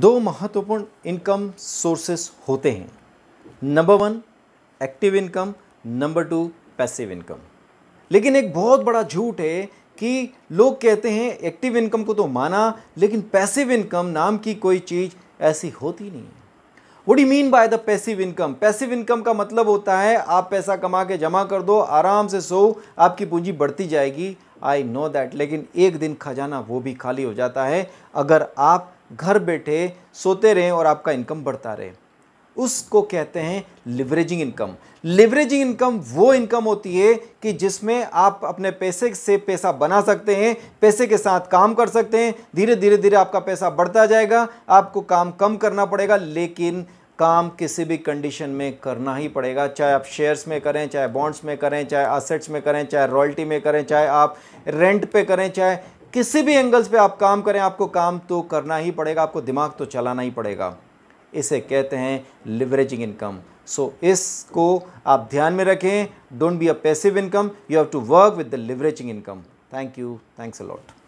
दो महत्वपूर्ण income sources होते हैं number one active income number two passive income लेकिन एक बहुत बड़ा झूठ है कि लोग कहते हैं एक्टिव इनकम को तो माना लेकिन पैसिव इनकम नाम की कोई चीज़ ऐसी होती नहीं है what you mean by the passive income passive income का मतलब होता है आप पैसा कमा के जमा कर दो आराम से सो आपकी पूंजी बढ़ती जाएगी आई नो दैट लेकिन एक दिन खजाना वो भी खाली हो जाता है अगर आप घर बैठे सोते रहें और आपका इनकम बढ़ता रहे उसको कहते हैं लिवरेजिंग इनकम लिवरेजिंग इनकम वो इनकम होती है कि जिसमें आप अपने पैसे से पैसा बना सकते हैं पैसे के साथ काम कर सकते हैं धीरे धीरे धीरे आपका पैसा बढ़ता जाएगा आपको काम कम करना पड़ेगा लेकिन काम किसी भी कंडीशन में करना ही पड़ेगा चाहे आप शेयर्स में करें चाहे बॉन्ड्स में करें चाहे असेट्स में करें चाहे रॉयल्टी में करें चाहे आप रेंट पे करें चाहे किसी भी एंगल्स पे आप काम करें आपको काम तो करना ही पड़ेगा आपको दिमाग तो चलाना ही पड़ेगा इसे कहते हैं लिवरेजिंग इनकम सो इसको आप ध्यान में रखें don't be a passive income you have to work with the leveraging income thank you thanks a lot